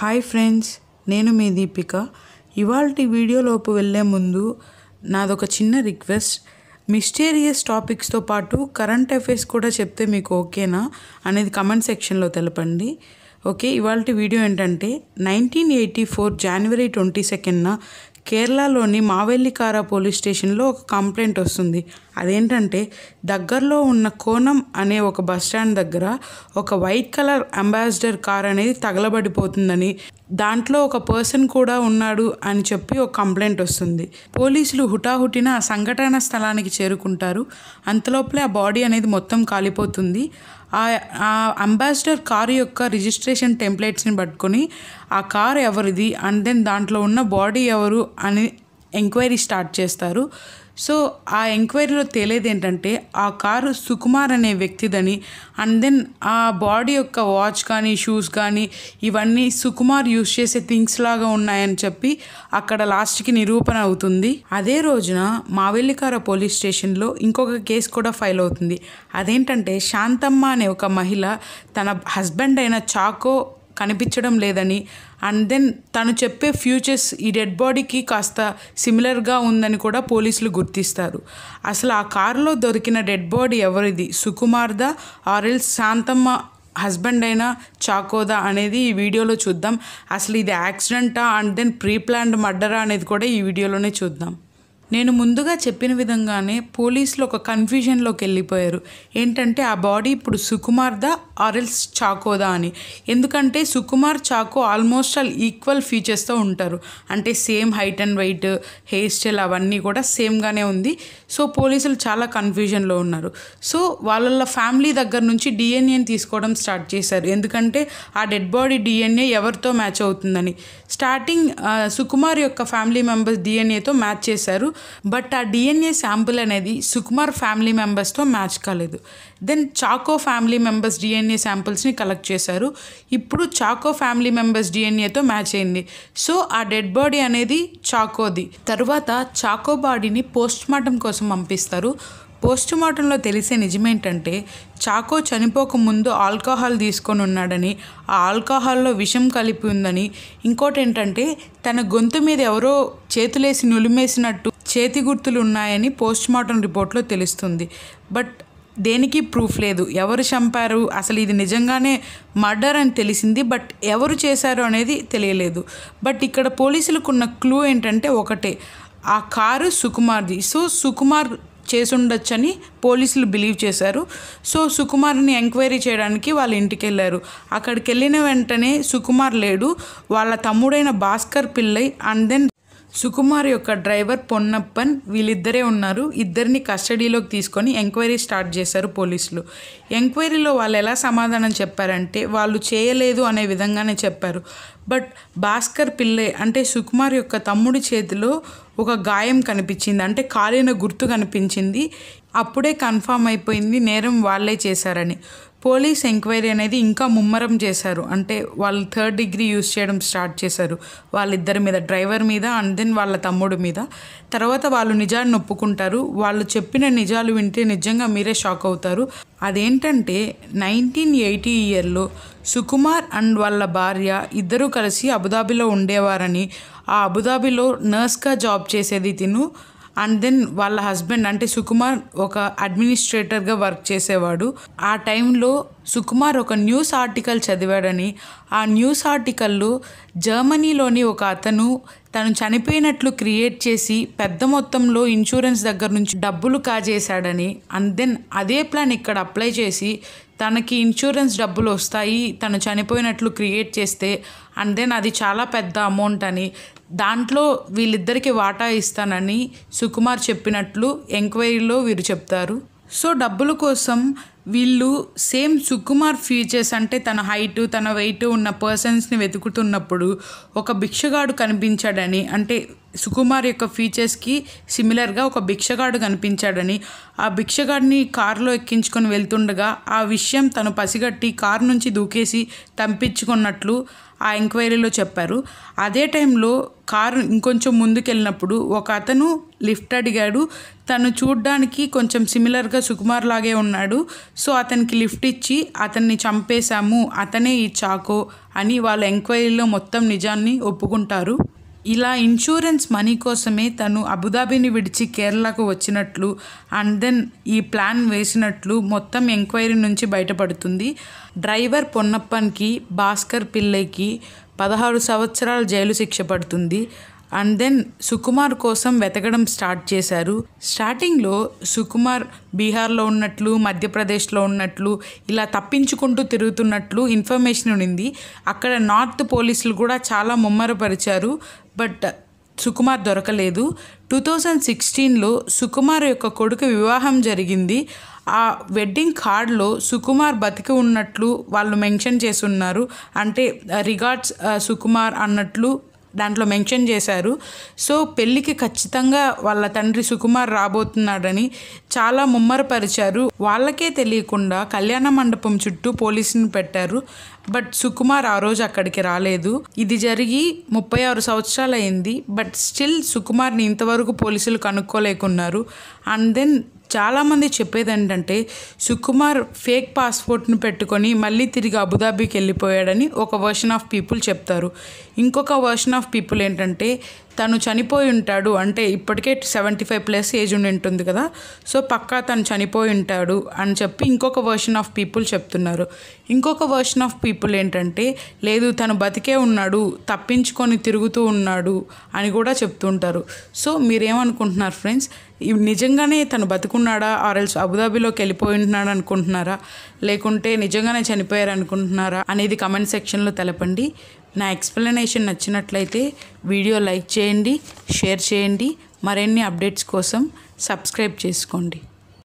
hi friends నేను మీ దీపిక ఇవాళ వీడియోలోపు వెళ్ళే ముందు నాదొక చిన్న రిక్వెస్ట్ మిస్టీరియస్ టాపిక్స్తో పాటు కరెంట్ అఫైర్స్ కూడా చెప్తే మీకు ఓకేనా అనేది కమెంట్ సెక్షన్లో తెలపండి ఓకే ఇవాళ వీడియో ఏంటంటే nineteen eighty four January twenty సెకండ్న కేరళలోని మావెల్లికార పోలీస్ స్టేషన్లో ఒక కంప్లైంట్ వస్తుంది అదేంటంటే దగ్గరలో ఉన్న కోనం అనే ఒక బస్ స్టాండ్ దగ్గర ఒక వైట్ కలర్ అంబాసిడర్ కార్ అనేది తగలబడిపోతుందని దాంట్లో ఒక పర్సన్ కూడా ఉన్నాడు అని చెప్పి ఒక కంప్లైంట్ వస్తుంది పోలీసులు హుటాహుటిన ఆ సంఘటన స్థలానికి చేరుకుంటారు అంతలోపలే ఆ బాడీ అనేది మొత్తం కాలిపోతుంది ఆ అంబాసిడర్ కారు యొక్క రిజిస్ట్రేషన్ టెంప్లెట్స్ని పట్టుకొని ఆ కారు ఎవరిది అండ్ దెన్ దాంట్లో ఉన్న బాడీ ఎవరు అని ఎంక్వైరీ స్టార్ట్ చేస్తారు సో ఆ ఎంక్వైరీలో తెలియదు ఏంటంటే ఆ కారు సుకుమార్ అనే వ్యక్తిదని అండ్ దెన్ ఆ బాడీ యొక్క వాచ్ కానీ షూస్ కానీ ఇవన్నీ సుకుమార్ యూజ్ చేసే థింగ్స్ లాగా ఉన్నాయని చెప్పి అక్కడ లాస్ట్కి నిరూపణ అవుతుంది అదే రోజున మావెల్లికార పోలీస్ స్టేషన్లో ఇంకొక కేసు కూడా ఫైల్ అవుతుంది అదేంటంటే శాంతమ్మ అనే ఒక మహిళ తన హస్బెండ్ అయిన చాకో కనిపించడం లేదని అండ్ దెన్ తను చెప్పే ఫ్యూచర్స్ ఈ డెడ్ బాడీకి కాస్త సిమిలర్గా ఉందని కూడా పోలీసులు గుర్తిస్తారు అసలు ఆ కారులో దొరికిన డెడ్ బాడీ ఎవరిది సుకుమార్దా ఆర్ఎల్ శాంతమ్మ హస్బెండ్ అయినా చాకోదా అనేది ఈ వీడియోలో చూద్దాం అసలు ఇది యాక్సిడెంటా అండ్ దెన్ ప్రీ ప్లాన్డ్ మర్డరా అనేది కూడా ఈ వీడియోలోనే చూద్దాం నేను ముందుగా చెప్పిన విధంగానే పోలీసులు ఒక కన్ఫ్యూజన్లోకి వెళ్ళిపోయారు ఏంటంటే ఆ బాడీ ఇప్పుడు సుకుమార్దా ఆర్ఎల్స్ చాకోదా అని ఎందుకంటే Sukumar Chacko almost all equal ఫీచర్స్తో ఉంటారు అంటే same height and weight hair style అవన్నీ కూడా సేమ్గానే ఉంది సో పోలీసులు చాలా కన్ఫ్యూజన్లో ఉన్నారు సో వాళ్ళ ఫ్యామిలీ దగ్గర నుంచి డిఎన్ఏని తీసుకోవడం స్టార్ట్ చేశారు ఎందుకంటే ఆ డెడ్ బాడీ డిఎన్ఏ ఎవరితో మ్యాచ్ అవుతుందని స్టార్టింగ్ సుకుమార్ యొక్క ఫ్యామిలీ మెంబర్స్ డిఎన్ఏతో మ్యాచ్ చేశారు బట్ ఆ డిఎన్ఏ శాంపుల్ అనేది సుకుమార్ ఫ్యామిలీ మెంబర్స్తో మ్యాచ్ కాలేదు then Chacko family members DNA శాంపుల్స్ని కలెక్ట్ చేశారు ఇప్పుడు చాకో ఫ్యామిలీ మెంబర్స్ డిఎన్ఏతో మ్యాచ్ అయింది సో ఆ డెడ్ బాడీ అనేది చాకోది తర్వాత చాకో బాడీని పోస్ట్ మార్టం కోసం పంపిస్తారు పోస్ట్ మార్టంలో తెలిసే నిజమేంటంటే చాకో చనిపోకముందు ఆల్కహాల్ తీసుకొని ఉన్నాడని ఆ ఆల్కహాల్లో విషం కలిపి ఉందని ఇంకోటి ఏంటంటే తన గొంతు మీద ఎవరో చేతులేసి నులిమేసినట్టు చేతి గుర్తులు ఉన్నాయని పోస్ట్మార్టం రిపోర్ట్లో తెలుస్తుంది బట్ దేనికి ప్రూఫ్ లేదు ఎవరు చంపారు అసలు ఇది నిజంగానే మర్డర్ అని తెలిసింది బట్ ఎవరు చేశారు అనేది తెలియలేదు బట్ ఇక్కడ పోలీసులకున్న క్లూ ఏంటంటే ఒకటే ఆ కారు సుకుమార్ది సో సుకుమార్ చేసుండొచ్చని పోలీసులు బిలీవ్ చేశారు సో సుకుమార్ని ఎంక్వైరీ చేయడానికి వాళ్ళ ఇంటికి వెళ్ళారు అక్కడికి వెళ్ళిన వెంటనే సుకుమార్ లేడు వాళ్ళ తమ్ముడైన భాస్కర్ పిల్లై అండ్ దెన్ సుకుమార్ యొక్క డ్రైవర్ పొన్నప్పన్ వీళ్ళిద్దరే ఉన్నారు ఇద్దరిని కస్టడీలోకి తీసుకొని ఎంక్వైరీ స్టార్ట్ చేశారు పోలీసులు ఎంక్వైరీలో వాళ్ళు ఎలా సమాధానం చెప్పారంటే వాళ్ళు చేయలేదు అనే విధంగానే చెప్పారు బట్ భాస్కర్ పిల్లే అంటే సుకుమార్ యొక్క తమ్ముడి చేతిలో ఒక గాయం కనిపించింది అంటే కాలిన గుర్తు కనిపించింది అప్పుడే కన్ఫామ్ అయిపోయింది నేరం వాళ్ళే చేశారని పోలీస్ ఎంక్వైరీ అనేది ఇంకా ముమ్మరం చేశారు అంటే వాళ్ళు థర్డ్ డిగ్రీ యూస్ చేయడం స్టార్ట్ చేశారు వాళ్ళిద్దరి మీద డ్రైవర్ మీద అండ్ దెన్ వాళ్ళ తమ్ముడు మీద తర్వాత వాళ్ళు నిజాన్ని ఒప్పుకుంటారు వాళ్ళు చెప్పిన నిజాలు వింటే నిజంగా మీరే షాక్ అవుతారు అదేంటంటే నైన్టీన్ ఎయిటీ ఇయర్లో సుకుమార్ అండ్ వాళ్ళ భార్య ఇద్దరూ కలిసి అబుదాబిలో ఉండేవారని ఆ అబుదాబిలో నర్స్గా జాబ్ చేసేది తిను అండ్ దెన్ వాళ్ళ హస్బెండ్ అంటే సుకుమార్ ఒక అడ్మినిస్ట్రేటర్గా వర్క్ చేసేవాడు ఆ టైంలో సుకుమార్ ఒక న్యూస్ ఆర్టికల్ చదివాడని ఆ న్యూస్ ఆర్టికల్లో జర్మనీలోని ఒక అతను తను చనిపోయినట్లు క్రియేట్ చేసి పెద్ద మొత్తంలో ఇన్సూరెన్స్ దగ్గర నుంచి డబ్బులు కాజేశాడని అండ్ దెన్ అదే ప్లాన్ ఇక్కడ అప్లై చేసి తనకి ఇన్సూరెన్స్ డబ్బులు వస్తాయి తను చనిపోయినట్లు క్రియేట్ చేస్తే అండ్ దెన్ అది చాలా పెద్ద అమౌంట్ అని దాంట్లో వీళ్ళిద్దరికి వాటా ఇస్తానని సుకుమార్ చెప్పినట్లు ఎంక్వైరీలో వీరు చెప్తారు సో డబ్బుల కోసం వీళ్ళు సేమ్ సుకుమార్ ఫీచర్స్ అంటే తన హైట్ తన వెయిట్ ఉన్న పర్సన్స్ని వెతుకుతున్నప్పుడు ఒక భిక్షగాడు కనిపించాడని అంటే సుకుమార్ యొక్క ఫీచర్స్కి సిమిలర్గా ఒక భిక్షగాడు కనిపించాడని ఆ భిక్షగాడిని కారులో ఎక్కించుకొని వెళ్తుండగా ఆ విషయం తను పసిగట్టి కారు నుంచి దూకేసి తంపించుకున్నట్లు ఆ ఎంక్వైరీలో చెప్పారు అదే టైంలో కారు ఇంకొంచెం ముందుకెళ్ళినప్పుడు ఒక అతను లిఫ్ట్ అడిగాడు తను చూడ్డానికి కొంచెం సిమిలర్గా సుకుమార్ లాగే ఉన్నాడు సో అతనికి లిఫ్ట్ ఇచ్చి అతన్ని చంపేశాము అతనే ఈ చాకో అని వాళ్ళ ఎంక్వైరీలో మొత్తం నిజాన్ని ఒప్పుకుంటారు ఇలా ఇన్సూరెన్స్ మనీ కోసమే తను అబుదాబిని విడిచి కేరళకు వచ్చినట్లు అండ్ దెన్ ఈ ప్లాన్ వేసినట్లు మొత్తం ఎంక్వైరీ నుంచి బయటపడుతుంది డ్రైవర్ పొన్నప్పన్కి భాస్కర్ పిల్లైకి పదహారు సంవత్సరాల జైలు శిక్ష పడుతుంది అండ్ దెన్ సుకుమార్ కోసం వెతకడం స్టార్ట్ చేశారు స్టార్టింగ్లో సుకుమార్ బీహార్లో ఉన్నట్లు మధ్యప్రదేశ్లో ఉన్నట్లు ఇలా తప్పించుకుంటూ తిరుగుతున్నట్లు ఇన్ఫర్మేషన్ ఉన్నింది అక్కడ నార్త్ పోలీసులు కూడా చాలా ముమ్మరపరిచారు బట్ సుకుమార్ దొరకలేదు టూ థౌజండ్ సిక్స్టీన్లో సుకుమార్ యొక్క కొడుకు వివాహం జరిగింది ఆ వెడ్డింగ్ కార్డ్లో సుకుమార్ బతికి ఉన్నట్లు వాళ్ళు మెన్షన్ చేస్తున్నారు అంటే రిగార్డ్స్ సుకుమార్ అన్నట్లు దాంట్లో మెన్షన్ చేశారు సో పెళ్ళికి ఖచ్చితంగా వాళ్ళ తండ్రి సుకుమార్ రాబోతున్నాడని చాలా ముమ్మరపరిచారు వాళ్ళకే తెలియకుండా కళ్యాణ మండపం చుట్టూ పోలీసుని పెట్టారు బట్ సుకుమార్ ఆ రోజు అక్కడికి రాలేదు ఇది జరిగి ముప్పై ఆరు సంవత్సరాలు అయింది బట్ స్టిల్ సుకుమార్ని ఇంతవరకు పోలీసులు కనుక్కోలేకున్నారు అండ్ దెన్ చాలామంది చెప్పేది ఏంటంటే సుకుమార్ ఫేక్ పాస్పోర్ట్ని పెట్టుకొని మళ్ళీ తిరిగి అబుదాబీకి వెళ్ళిపోయాడని ఒక వర్షన్ ఆఫ్ పీపుల్ చెప్తారు ఇంకొక వర్షన్ ఆఫ్ పీపుల్ ఏంటంటే తను చనిపోయి ఉంటాడు అంటే ఇప్పటికే సెవెంటీ ఫైవ్ ప్లస్ ఏజ్ ఉండి ఉంటుంది కదా సో పక్కా తను చనిపోయి ఉంటాడు అని చెప్పి ఇంకొక వర్షన్ ఆఫ్ పీపుల్ చెప్తున్నారు ఇంకొక వర్షన్ ఆఫ్ పీపుల్ ఏంటంటే లేదు తను బతికే ఉన్నాడు తప్పించుకొని తిరుగుతూ ఉన్నాడు అని కూడా చెప్తుంటారు సో మీరేమనుకుంటున్నారు ఫ్రెండ్స్ నిజంగానే తను బతుకున్నాడా ఆర్ఎల్స్ వెళ్ళిపోయి ఉంటున్నాడు అనుకుంటున్నారా లేకుంటే నిజంగానే చనిపోయారు అనుకుంటున్నారా అనేది కమెంట్ సెక్షన్లో తెలపండి నా ఎక్స్ప్లెనేషన్ నచ్చినట్లయితే వీడియో లైక్ చేయండి షేర్ చేయండి మరిన్ని అప్డేట్స్ కోసం సబ్స్క్రైబ్ చేసుకోండి